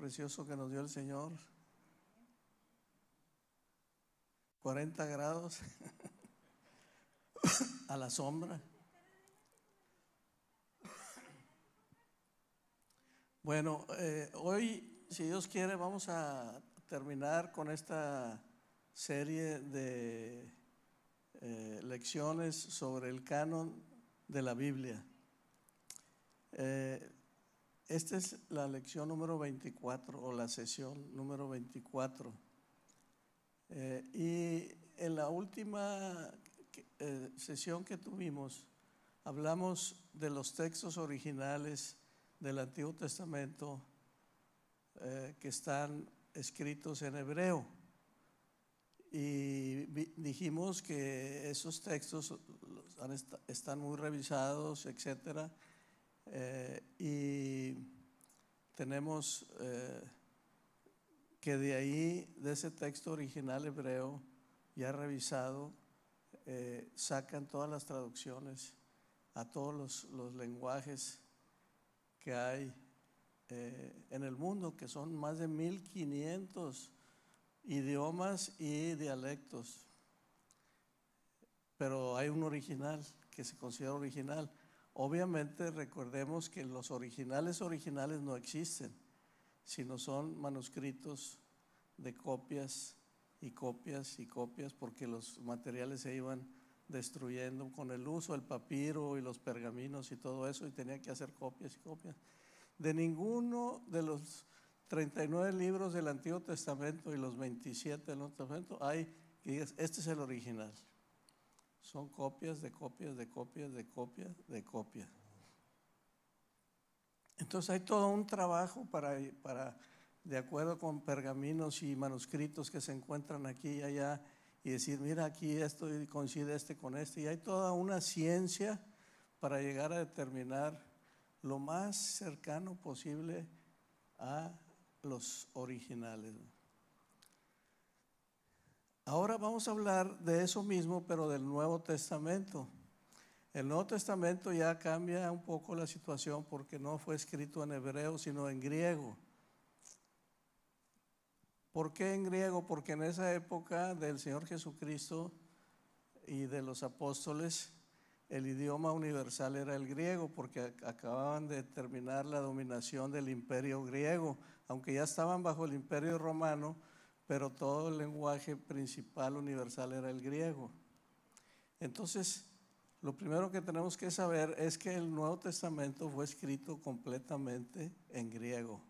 precioso que nos dio el Señor. 40 grados a la sombra. Bueno, eh, hoy, si Dios quiere, vamos a terminar con esta serie de eh, lecciones sobre el canon de la Biblia. Eh, esta es la lección número 24 o la sesión número 24. Eh, y en la última eh, sesión que tuvimos, hablamos de los textos originales del Antiguo Testamento eh, que están escritos en hebreo. Y dijimos que esos textos están muy revisados, etcétera eh, y tenemos eh, que de ahí, de ese texto original hebreo, ya revisado, eh, sacan todas las traducciones a todos los, los lenguajes que hay en el mundo, que son más de 1500 idiomas y dialectos. Pero hay un original que se considera original Obviamente recordemos que los originales originales no existen, sino son manuscritos de copias y copias y copias porque los materiales se iban destruyendo con el uso, el papiro y los pergaminos y todo eso y tenía que hacer copias y copias. De ninguno de los 39 libros del Antiguo Testamento y los 27 del Nuevo Testamento hay que digas, este es el original son copias de copias de copias de copias de copias. Entonces hay todo un trabajo para, de acuerdo con pergaminos y manuscritos que se encuentran aquí y allá, y decir, mira, aquí esto y coincide este con este. Y hay toda una ciencia para llegar a determinar lo más cercano posible a los originales. Ahora vamos a hablar de eso mismo, pero del Nuevo Testamento. El Nuevo Testamento ya cambia un poco la situación porque no fue escrito en hebreo, sino en griego. ¿Por qué en griego? Porque en esa época del Señor Jesucristo y de los apóstoles, el idioma universal era el griego, porque acababan de terminar la dominación del imperio griego. Aunque ya estaban bajo el imperio romano, pero todo el lenguaje principal universal era el griego. Entonces, lo primero que tenemos que saber es que el Nuevo Testamento fue escrito completamente en griego,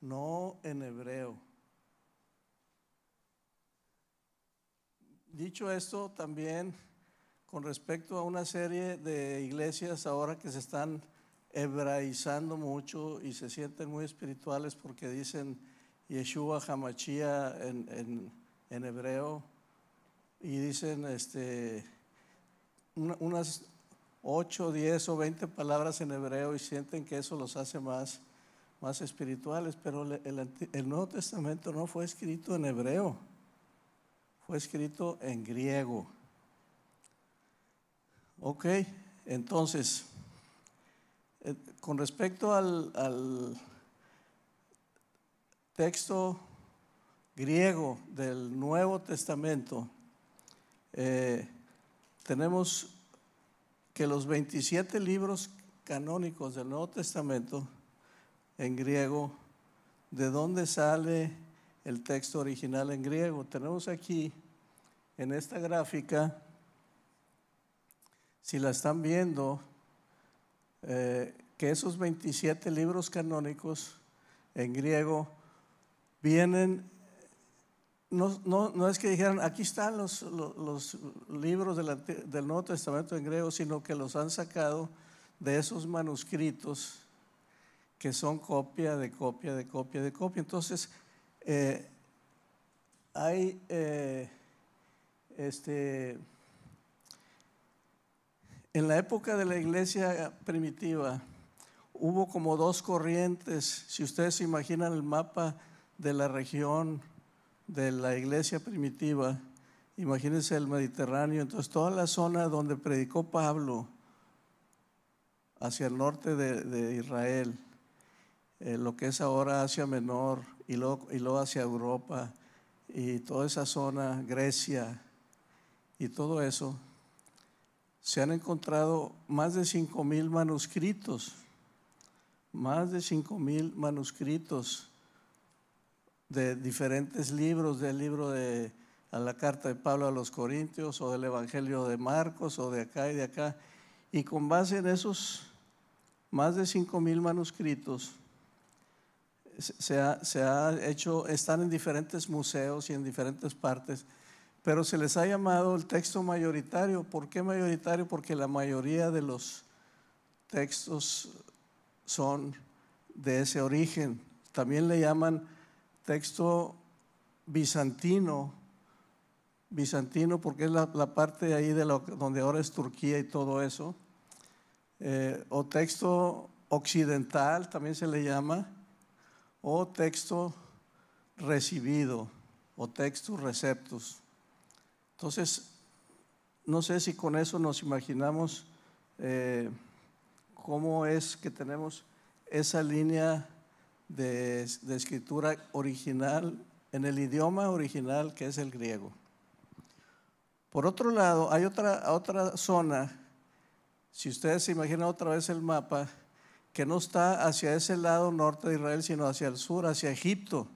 no en hebreo. Dicho esto, también con respecto a una serie de iglesias ahora que se están hebraizando mucho y se sienten muy espirituales porque dicen, Yeshua Hamachia en, en, hebreo, y dicen este, unas 8, 10 o 20 palabras en hebreo y sienten que eso los hace más, más espirituales, pero el, Nuevo Testamento no fue escrito en hebreo, fue escrito en griego. Ok, entonces, eh, con respecto al texto griego del Nuevo Testamento, eh, tenemos que los 27 libros canónicos del Nuevo Testamento en griego, ¿de dónde sale el texto original en griego? Tenemos aquí en esta gráfica, si la están viendo, eh, que esos 27 libros canónicos en griego vienen, no, es que dijeran, aquí están los, libros del, del, Nuevo Testamento en griego, sino que los han sacado de esos manuscritos que son copia de copia de copia de copia. Entonces, eh, hay eh, este en la época de la iglesia primitiva hubo como dos corrientes. Si ustedes se imaginan el mapa de la región de la iglesia primitiva, imagínense el Mediterráneo, entonces toda la zona donde predicó Pablo hacia el norte de, Israel, eh, lo que es ahora Asia Menor y luego, y luego hacia Europa y toda esa zona, Grecia y todo eso, se han encontrado más de 5.000 manuscritos, más de 5.000 manuscritos de diferentes libros, del libro de a la carta de Pablo a los Corintios o del Evangelio de Marcos o de acá y de acá. Y con base en esos más de 5.000 manuscritos, se ha, se ha, hecho, están en diferentes museos y en diferentes partes, pero se les ha llamado el texto mayoritario. ¿Por qué mayoritario? Porque la mayoría de los textos son de ese origen. También le llaman texto bizantino, bizantino porque es la, parte ahí de donde ahora es Turquía y todo eso, eh, o texto occidental también se le llama, o texto recibido, o textus receptus. Entonces, no sé si con eso nos imaginamos eh, cómo es que tenemos esa línea de, escritura original, en el idioma original que es el griego. Por otro lado, hay otra, otra zona, si ustedes se imaginan otra vez el mapa, que no está hacia ese lado norte de Israel, sino hacia el sur, hacia Egipto.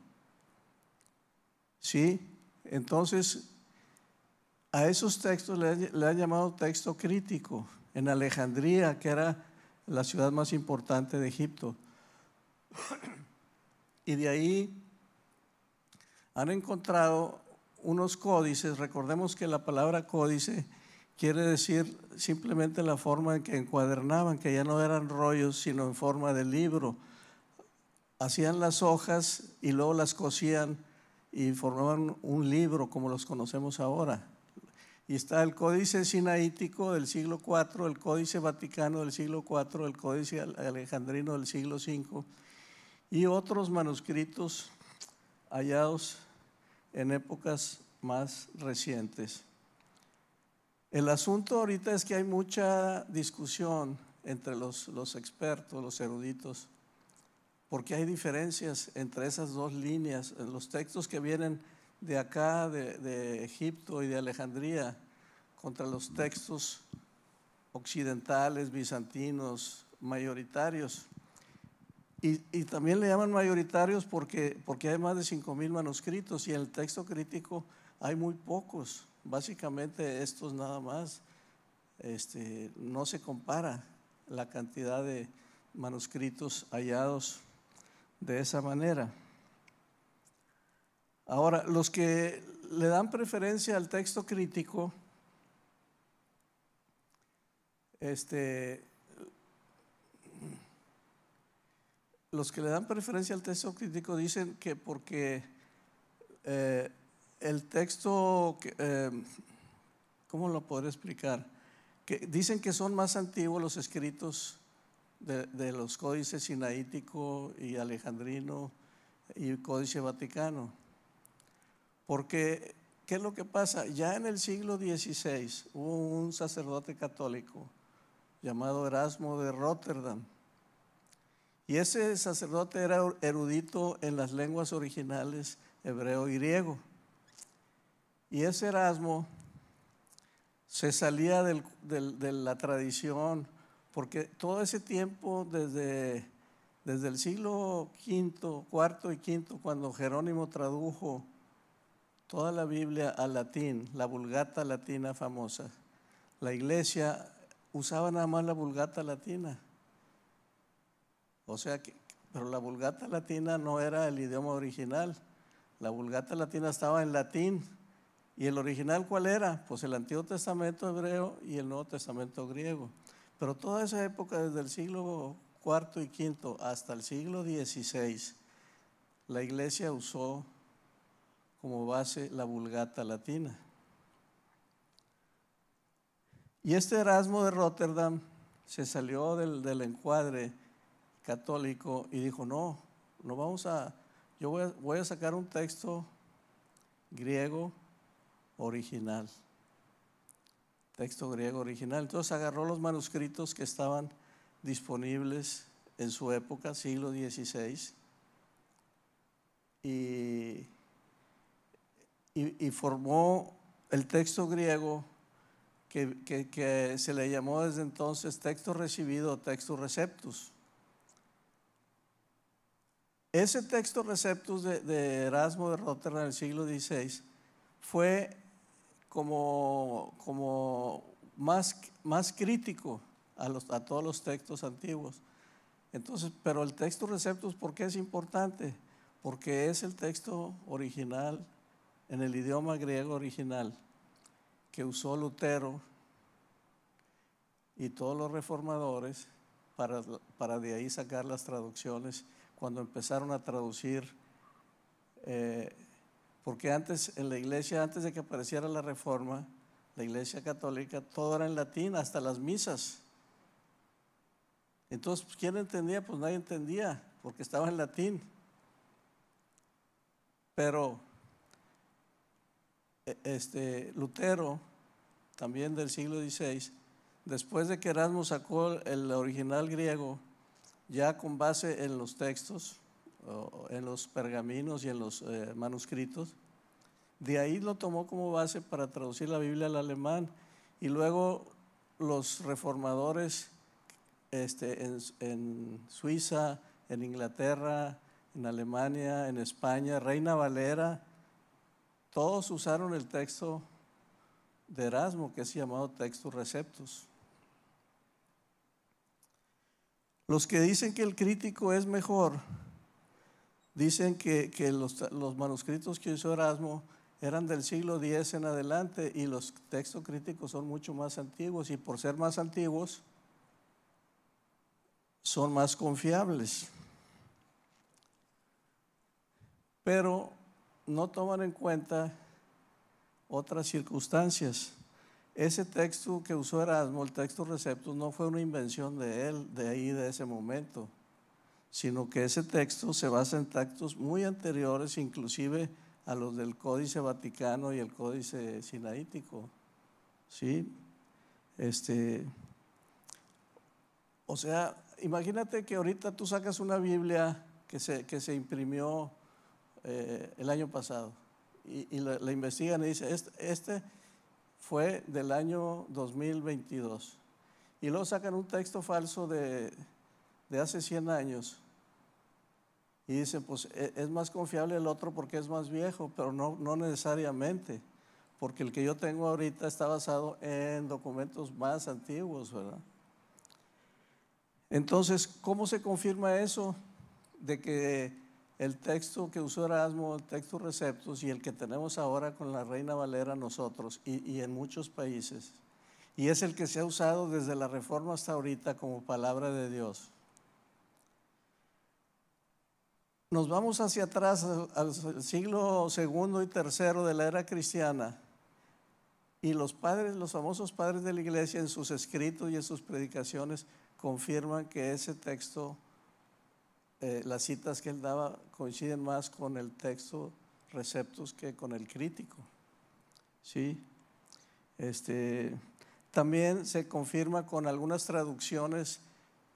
¿Sí? Entonces, a esos textos le, han llamado texto crítico, en Alejandría, que era la ciudad más importante de Egipto y de ahí han encontrado unos códices. Recordemos que la palabra códice quiere decir simplemente la forma en que encuadernaban, que ya no eran rollos, sino en forma de libro. Hacían las hojas y luego las cosían y formaban un libro como los conocemos ahora. Y está el Códice Sinaítico del siglo IV, el Códice Vaticano del siglo IV, el Códice Alejandrino del siglo V y otros manuscritos hallados en épocas más recientes. El asunto ahorita es que hay mucha discusión entre los, los, expertos, los eruditos, porque hay diferencias entre esas dos líneas. Los textos que vienen de acá, de, de Egipto y de Alejandría, contra los textos occidentales, bizantinos, mayoritarios. Y, también le llaman mayoritarios porque, porque hay más de 5.000 manuscritos y en el texto crítico hay muy pocos. Básicamente estos nada más. Este, no se compara la cantidad de manuscritos hallados de esa manera. Ahora, los que le dan preferencia al texto crítico, este, los que le dan preferencia al texto crítico dicen que porque eh, el texto, eh, ¿cómo lo puedo explicar? Que dicen que son más antiguos los escritos de, los códices sinaítico y alejandrino y códice vaticano. Porque, ¿qué es lo que pasa? Ya en el siglo XVI hubo un sacerdote católico llamado Erasmo de Rotterdam y ese sacerdote era erudito en las lenguas originales hebreo y griego. Y ese Erasmo se salía de la tradición, porque todo ese tiempo, desde, desde el siglo V, IV y V, cuando Jerónimo tradujo toda la Biblia al latín, la vulgata latina famosa, la iglesia usaba nada más la vulgata latina o sea que, pero la vulgata latina no era el idioma original. La vulgata latina estaba en latín. ¿Y el original cuál era? Pues el Antiguo Testamento hebreo y el Nuevo Testamento griego. Pero toda esa época, desde el siglo IV y V hasta el siglo XVI, la iglesia usó como base la vulgata latina. Y este Erasmo de Rotterdam se salió del, del encuadre católico y dijo, no, no vamos a, yo voy a, sacar un texto griego original. Texto griego original. Entonces agarró los manuscritos que estaban disponibles en su época, siglo XVI, y, formó el texto griego que, que, se le llamó desde entonces texto recibido o texto receptus. Ese texto Receptus de, Erasmo de Rotterdam del siglo XVI fue como, como más, más crítico a, a todos los textos antiguos. Entonces, pero el texto Receptus, ¿por qué es importante? Porque es el texto original en el idioma griego original que usó Lutero y todos los reformadores para, para de ahí sacar las traducciones cuando empezaron a traducir, eh, porque antes en la iglesia, antes de que apareciera la reforma, la iglesia católica, todo era en latín, hasta las misas. Entonces, pues, ¿quién entendía? Pues nadie entendía, porque estaba en latín. Pero e, este, Lutero, también del siglo XVI, después de que Erasmo sacó el original griego, ya con base en los textos, en los pergaminos y en los eh, manuscritos. De ahí lo tomó como base para traducir la Biblia al alemán y luego los reformadores este, en, en, Suiza, en Inglaterra, en Alemania, en España, Reina Valera, todos usaron el texto de Erasmo, que es llamado Textus Receptus. Los que dicen que el crítico es mejor, dicen que, los, manuscritos que hizo Erasmo eran del siglo X en adelante y los textos críticos son mucho más antiguos y por ser más antiguos son más confiables. Pero no toman en cuenta otras circunstancias. Ese texto que usó Erasmo, el texto Receptus, no fue una invención de él, de ahí, de ese momento, sino que ese texto se basa en textos muy anteriores, inclusive a los del Códice Vaticano y el Códice Sinaítico. ¿Sí? Este, o sea, imagínate que ahorita tú sacas una Biblia que se, que se imprimió eh, el año pasado y, la, investigan y dicen, este, este fue del año 2022. Y luego sacan un texto falso de, hace 100 años. Y dicen, pues e, es más confiable el otro porque es más viejo, pero no, no, necesariamente, porque el que yo tengo ahorita está basado en documentos más antiguos, ¿verdad? Entonces, ¿cómo se confirma eso? De que el texto que usó Erasmo, el texto receptus y el que tenemos ahora con la Reina Valera nosotros y, en muchos países. Y es el que se ha usado desde la Reforma hasta ahorita como palabra de Dios. Nos vamos hacia atrás al siglo segundo y tercero de la era cristiana. Y los padres, los famosos padres de la iglesia, en sus escritos y en sus predicaciones, confirman que ese texto eh, las citas que él daba coinciden más con el texto receptus que con el crítico. ¿Sí? Este, también se confirma con algunas traducciones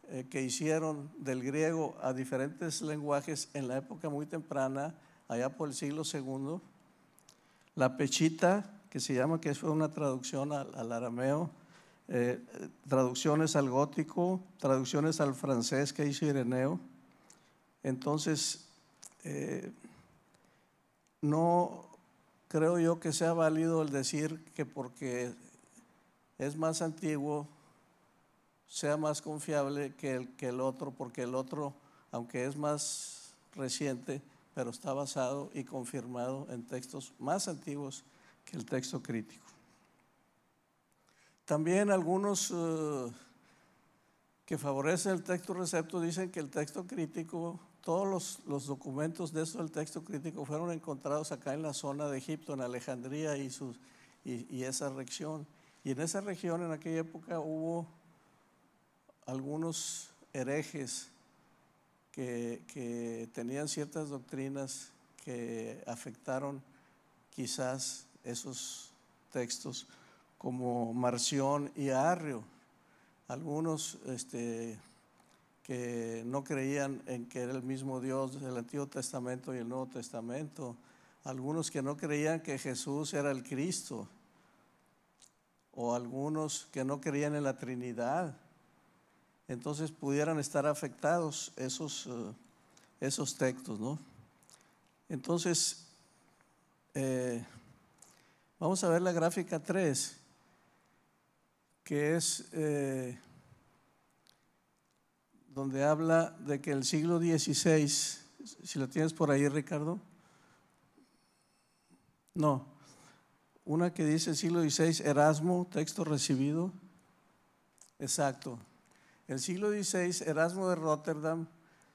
eh, que hicieron del griego a diferentes lenguajes en la época muy temprana, allá por el siglo II. La pechita, que se llama, que fue una traducción al, arameo, eh, traducciones al gótico, traducciones al francés que hizo Ireneo. Entonces, eh, no creo yo que sea válido el decir que porque es más antiguo, sea más confiable que el, que el otro, porque el otro, aunque es más reciente, pero está basado y confirmado en textos más antiguos que el texto crítico. También algunos eh, que favorecen el texto recepto dicen que el texto crítico todos los, documentos de eso del texto crítico fueron encontrados acá en la zona de Egipto, en Alejandría y, sus, y, y esa región. Y en esa región en aquella época hubo algunos herejes que, tenían ciertas doctrinas que afectaron quizás esos textos, como Marción y Arrio. Algunos este, que no creían en que era el mismo Dios del Antiguo Testamento y el Nuevo Testamento, algunos que no creían que Jesús era el Cristo, o algunos que no creían en la Trinidad. Entonces pudieran estar afectados esos, eh, esos textos, ¿no? Entonces, eh, vamos a ver la gráfica 3, que es... Eh, donde habla de que el siglo XVI, si lo tienes por ahí, Ricardo, no, una que dice siglo XVI, Erasmo, texto recibido, exacto. El siglo XVI, Erasmo de Rotterdam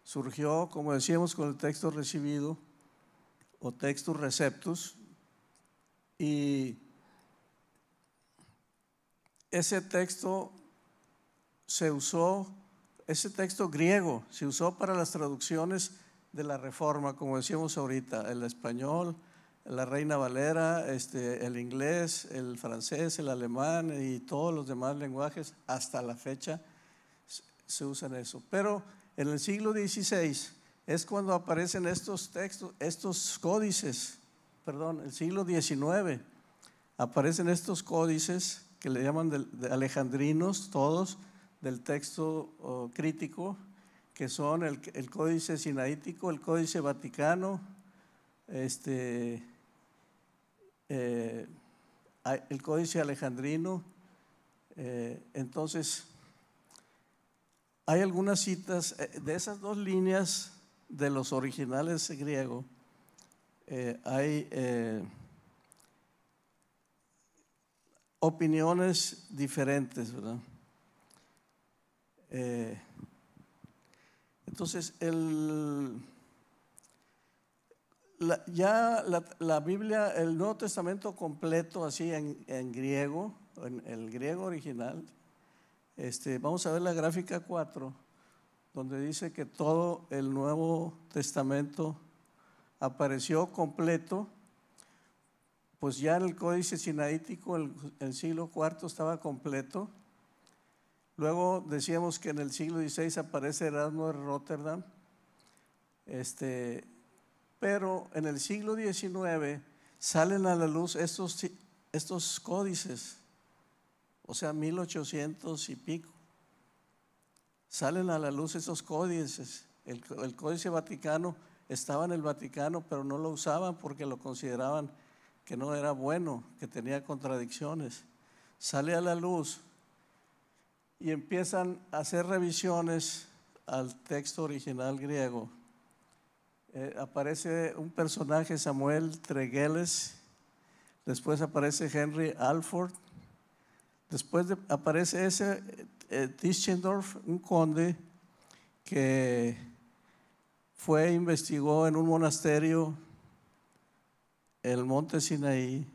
surgió, como decíamos, con el texto recibido o textus receptus, y ese texto se usó ese texto griego se usó para las traducciones de la Reforma, como decíamos ahorita, el español, la Reina Valera, este, el inglés, el francés, el alemán y todos los demás lenguajes hasta la fecha se usan eso. Pero en el siglo XVI es cuando aparecen estos textos, estos códices, perdón, el siglo XIX aparecen estos códices que le llaman alejandrinos todos, del texto crítico, que son el, Códice Sinaítico, el Códice Vaticano, este, eh, el Códice Alejandrino. Eh, entonces, hay algunas citas eh, de esas dos líneas de los originales griegos, hay opiniones diferentes, ¿verdad? Eh, entonces, el, ya la, Biblia, el Nuevo Testamento completo, así en, griego, en el griego original, este, vamos a ver la gráfica 4, donde dice que todo el Nuevo Testamento apareció completo, pues ya en el Códice Sinaítico, el, el siglo IV estaba completo, Luego decíamos que en el siglo XVI aparece Erasmo de Rotterdam, este, pero en el siglo XIX salen a la luz estos, estos códices, o sea, 1800 y pico. Salen a la luz estos códices. El, el Códice Vaticano estaba en el Vaticano, pero no lo usaban porque lo consideraban que no era bueno, que tenía contradicciones. Sale a la luz y empiezan a hacer revisiones al texto original griego. Eh, aparece un personaje, Samuel Tregueles. después aparece Henry Alford, después aparece ese eh, eh, Tischendorf, un conde que fue, e investigó en un monasterio el monte Sinaí,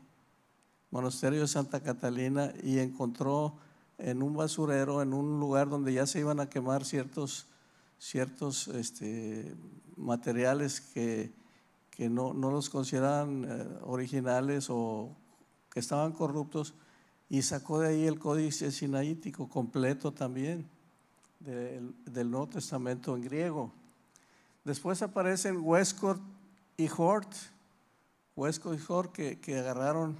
monasterio de Santa Catalina, y encontró en un basurero, en un lugar donde ya se iban a quemar ciertos, ciertos este, materiales que, que no, los consideraban eh, originales o que estaban corruptos, y sacó de ahí el códice sinaítico completo también del, Nuevo Testamento en griego. Después aparecen Westcott y Hort, Westcott y Hort que, que agarraron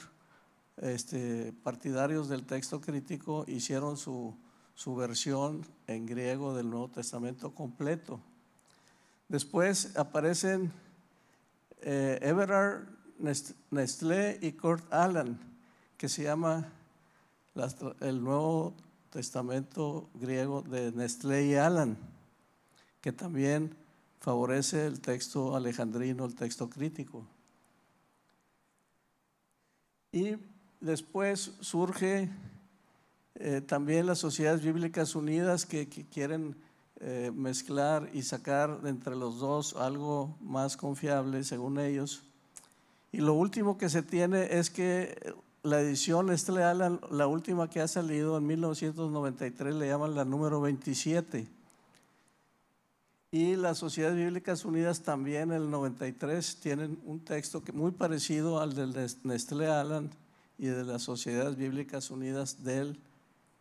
este, partidarios del texto crítico hicieron su, su versión en griego del Nuevo Testamento completo. Después aparecen eh, Everard Nestlé y Kurt Allen, que se llama el Nuevo Testamento griego de Nestlé y Allen, que también favorece el texto alejandrino, el texto crítico. Y Después surge eh, también las sociedades bíblicas unidas que, quieren eh, mezclar y sacar entre los dos algo más confiable según ellos. Y lo último que se tiene es que la edición, nestlé la, última que ha salido en 1993, le llaman la número 27. Y las Sociedades Bíblicas Unidas también en el 93 tienen un texto que, muy parecido al del Nestlé Alan, y de las Sociedades Bíblicas Unidas del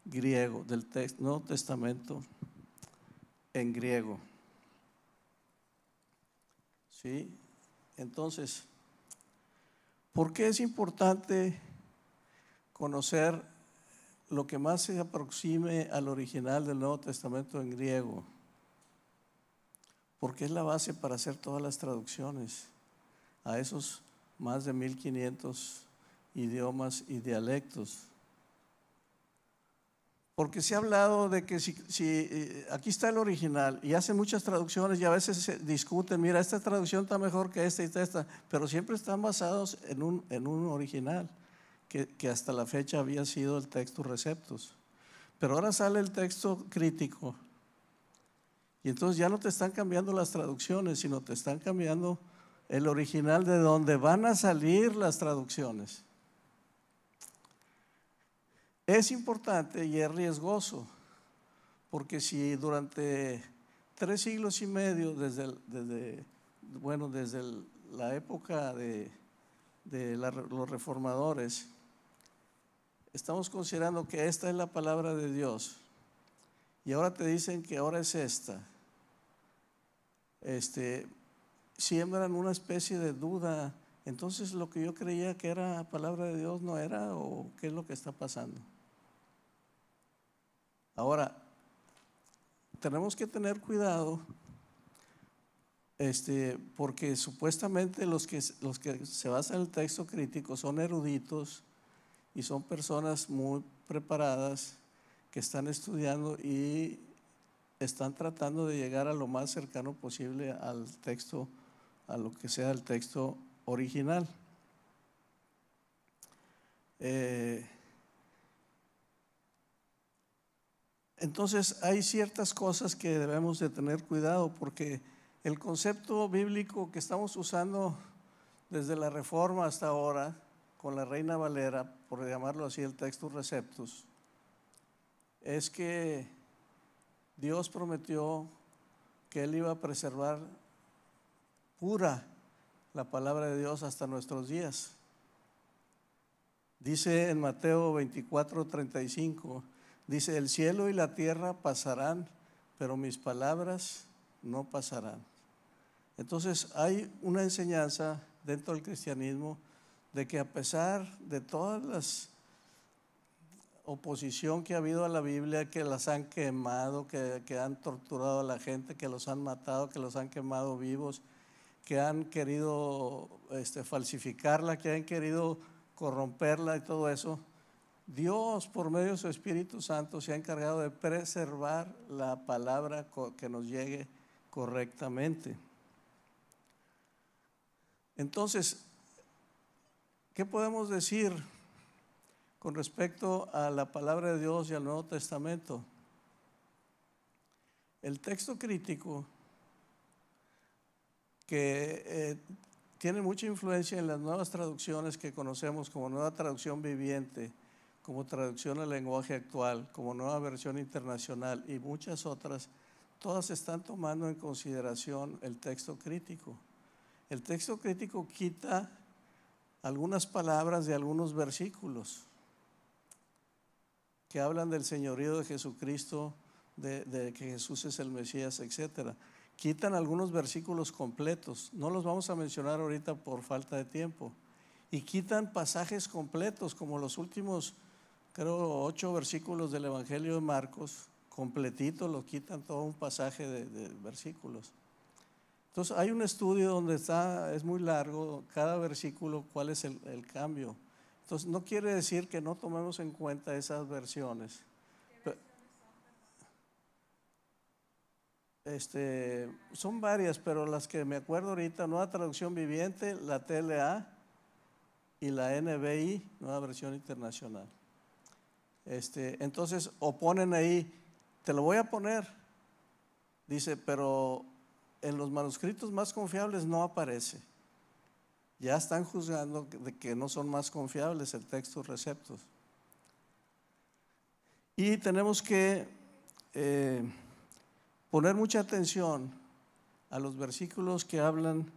griego, del Nuevo Testamento en griego. ¿Sí? Entonces, ¿por qué es importante conocer lo que más se aproxime al original del Nuevo Testamento en griego? Porque es la base para hacer todas las traducciones a esos más de 1500 idiomas y dialectos. Porque se ha hablado de que si, eh, aquí está el original y hacen muchas traducciones y a veces se discuten, mira, esta traducción está mejor que esta y esta, pero siempre están basados en un, en un original, que, que, hasta la fecha había sido el texto receptos, Pero ahora sale el texto crítico y entonces ya no te están cambiando las traducciones, sino te están cambiando el original de donde van a salir las traducciones. Es importante y es riesgoso, porque si durante tres siglos y medio, desde, bueno, desde la época de, los reformadores, estamos considerando que esta es la palabra de Dios y ahora te dicen que ahora es esta, este, siembran una especie de duda. Entonces lo que yo creía que era palabra de Dios no era o qué es lo que está pasando. Ahora, tenemos que tener cuidado este, porque supuestamente los que, los que se basan en el texto crítico son eruditos y son personas muy preparadas que están estudiando y están tratando de llegar a lo más cercano posible al texto, a lo que sea el texto original. Eh, Entonces hay ciertas cosas que debemos de tener cuidado porque el concepto bíblico que estamos usando desde la Reforma hasta ahora, con la Reina Valera, por llamarlo así, el texto receptus, es que Dios prometió que Él iba a preservar pura la palabra de Dios hasta nuestros días. Dice en Mateo 24.35 Dice, el cielo y la tierra pasarán, pero mis palabras no pasarán. Entonces hay una enseñanza dentro del cristianismo de que a pesar de todas las oposición que ha habido a la Biblia, que las han quemado, que, que han torturado a la gente, que los han matado, que los han quemado vivos, que han querido este, falsificarla, que han querido corromperla y todo eso, Dios, por medio de su Espíritu Santo, se ha encargado de preservar la palabra que nos llegue correctamente. Entonces, ¿qué podemos decir con respecto a la palabra de Dios y al Nuevo Testamento? El texto crítico, que eh, tiene mucha influencia en las nuevas traducciones que conocemos como nueva traducción viviente, como traducción al lenguaje actual, como nueva versión internacional y muchas otras, todas están tomando en consideración el texto crítico. El texto crítico quita algunas palabras de algunos versículos que hablan del señorío de Jesucristo, de, que Jesús es el Mesías, etc. Quitan algunos versículos completos, no los vamos a mencionar ahorita por falta de tiempo, y quitan pasajes completos como los últimos creo, ocho versículos del Evangelio de Marcos, completito, lo quitan todo un pasaje de, versículos. Entonces, hay un estudio donde está, es muy largo, cada versículo, cuál es el, cambio. Entonces, no quiere decir que no tomemos en cuenta esas versiones. Este, son varias, pero las que me acuerdo ahorita, Nueva Traducción Viviente, la TLA y la NBI, Nueva Versión Internacional. Este, entonces, o ponen ahí, te lo voy a poner. Dice, pero en los manuscritos más confiables no aparece. Ya están juzgando de que no son más confiables el texto receptos. Y tenemos que eh, poner mucha atención a los versículos que hablan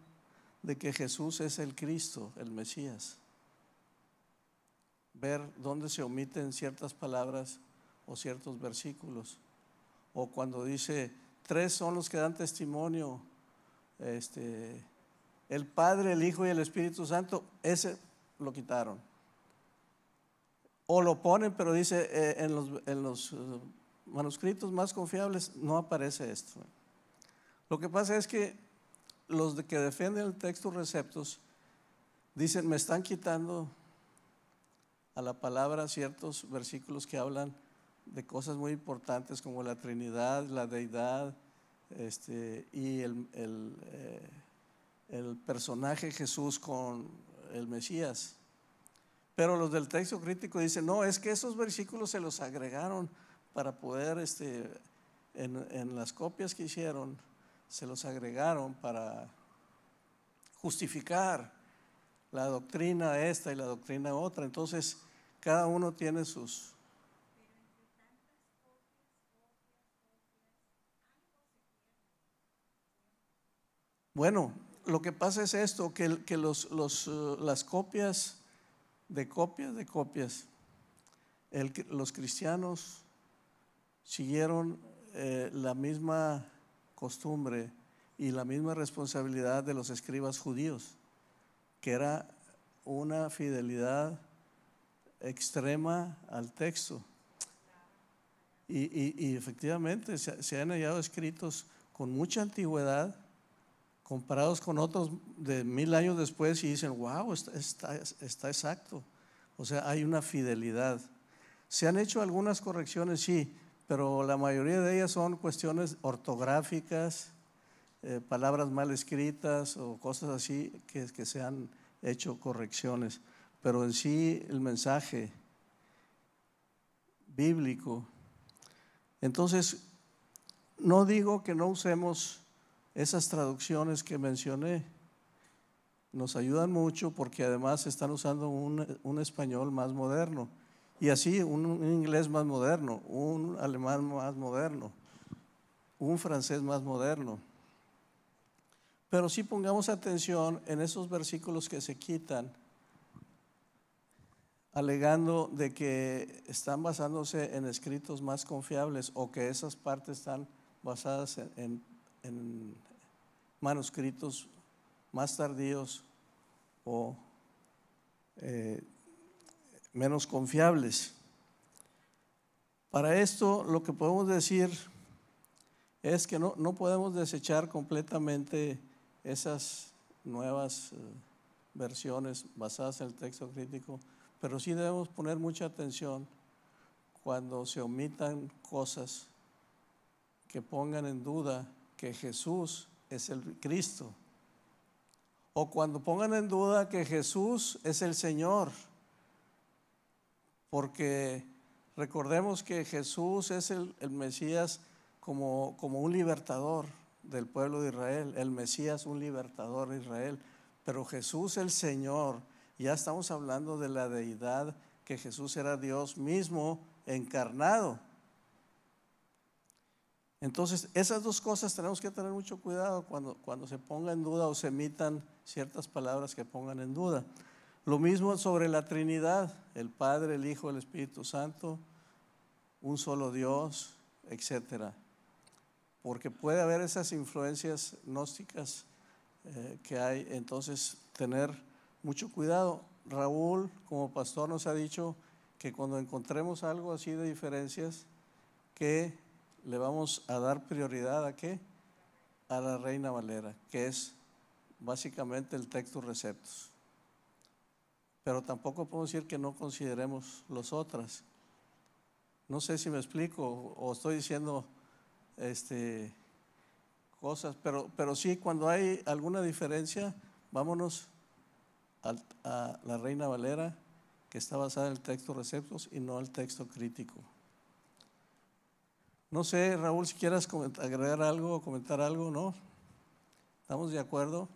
de que Jesús es el Cristo, el Mesías ver dónde se omiten ciertas palabras o ciertos versículos. O cuando dice, tres son los que dan testimonio, este, el Padre, el Hijo y el Espíritu Santo, ese lo quitaron. O lo ponen, pero dice, eh, en los, eh, manuscritos más confiables no aparece esto. Lo que pasa es que los que defienden el texto receptos dicen, me están quitando a la palabra ciertos versículos que hablan de cosas muy importantes como la Trinidad, la deidad este, y eh, el, personaje Jesús con el Mesías. Pero los del texto crítico dicen, no, es que esos versículos se los agregaron para poder, este, en, en, las copias que hicieron, se los agregaron para justificar la doctrina esta y la doctrina otra. Entonces, cada uno tiene sus... Bueno, lo que pasa es esto, que, los, los, uh, las copias de copias de copias, los cristianos siguieron eh, la misma costumbre y la misma responsabilidad de los escribas judíos que era una fidelidad extrema al texto. Y, efectivamente se, han hallado escritos con mucha antigüedad, comparados con otros de mil años después, y dicen, wow, está, está exacto. O sea, hay una fidelidad. Se han hecho algunas correcciones, sí, pero la mayoría de ellas son cuestiones ortográficas, eh, palabras mal escritas o cosas así que, se han hecho correcciones. Pero en sí el mensaje bíblico. Entonces, no digo que no usemos esas traducciones que mencioné. Nos ayudan mucho porque además están usando un, español más moderno. Y así un inglés más moderno, un alemán más moderno, un francés más moderno. Pero sí pongamos atención en esos versículos que se quitan, alegando de que están basándose en escritos más confiables o que esas partes están basadas en, manuscritos más tardíos o eh, menos confiables. Para esto lo que podemos decir es que no, no podemos desechar completamente esas nuevas eh, versiones basadas en el texto crítico, pero sí debemos poner mucha atención cuando se omitan cosas que pongan en duda que Jesús es el Cristo, o cuando pongan en duda que Jesús es el Señor, porque recordemos que Jesús es el, Mesías como un libertador del pueblo de Israel, el Mesías un libertador de Israel, pero Jesús el Señor, ya estamos hablando de la deidad que Jesús era Dios mismo encarnado. Entonces, esas dos cosas tenemos que tener mucho cuidado cuando, cuando se ponga en duda o se emitan ciertas palabras que pongan en duda. Lo mismo sobre la Trinidad, el Padre, el Hijo, el Espíritu Santo, un solo Dios, etcétera porque puede haber esas influencias gnósticas eh, que hay, entonces tener mucho cuidado. Raúl, como pastor, nos ha dicho que cuando encontremos algo así de diferencias, que le vamos a dar prioridad a qué? A la Reina Valera, que es básicamente el texto receptos Pero tampoco podemos decir que no consideremos las otras. No sé si me explico o estoy diciendo este, cosas, pero, pero sí, cuando hay alguna diferencia, vámonos a, la Reina Valera, que está basada en el texto receptos y no al texto crítico. No sé, Raúl, si quieras agregar algo o comentar algo, ¿no? ¿Estamos de acuerdo?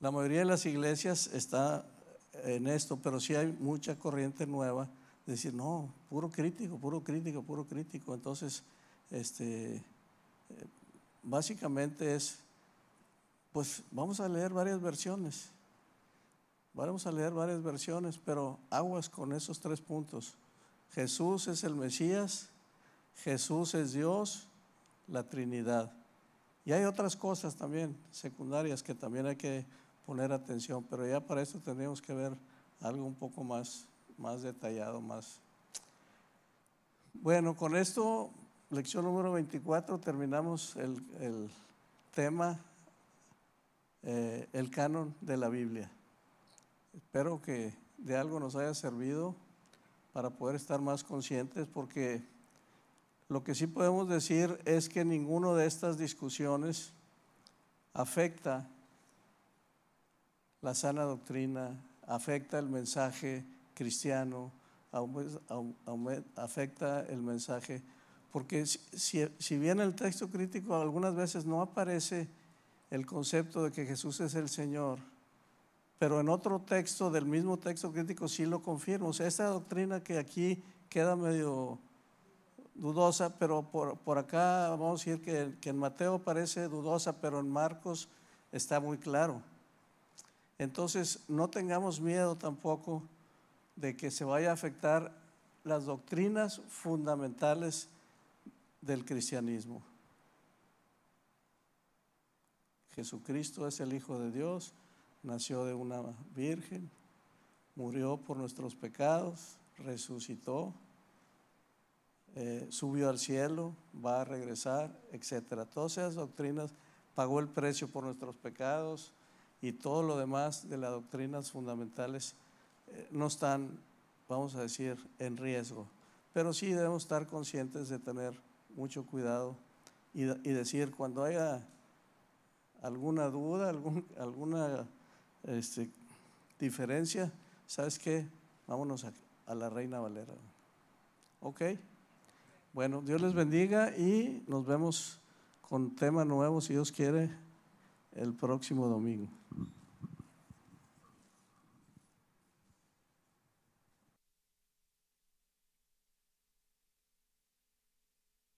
La mayoría de las iglesias está en esto, pero si hay mucha corriente nueva decir, no, puro crítico, puro crítico, puro crítico. Entonces, este, básicamente es, pues vamos a leer varias versiones, vamos a leer varias versiones, pero aguas con esos tres puntos. Jesús es el Mesías, Jesús es Dios, la Trinidad. Y hay otras cosas también secundarias que también hay que poner atención, pero ya para esto tendríamos que ver algo un poco más, más detallado, más... Bueno, con esto lección número 24 terminamos el, tema, eh, el canon de la Biblia. Espero que de algo nos haya servido para poder estar más conscientes porque lo que sí podemos decir es que ninguna de estas discusiones afecta la sana doctrina, afecta el mensaje cristiano, pues, afecta el mensaje porque si, si, bien el texto crítico algunas veces no aparece el concepto de que Jesús es el Señor, pero en otro texto del mismo texto crítico sí lo confirma. O sea, esta doctrina que aquí queda medio dudosa, pero por, acá vamos a decir que, que en Mateo parece dudosa, pero en Marcos está muy claro. Entonces, no tengamos miedo tampoco de que se vaya a afectar las doctrinas fundamentales del cristianismo. Jesucristo es el Hijo de Dios, nació de una virgen, murió por nuestros pecados, resucitó, eh, subió al cielo, va a regresar, etc. Todas esas doctrinas pagó el precio por nuestros pecados y todo lo demás de las doctrinas fundamentales eh, no están, vamos a decir, en riesgo. Pero sí debemos estar conscientes de tener mucho cuidado y, decir cuando haya alguna duda, algún, alguna este, diferencia, ¿sabes qué? Vámonos a, a la Reina Valera. ¿Ok? Bueno, Dios les bendiga y nos vemos con tema nuevo, si Dios quiere, el próximo domingo.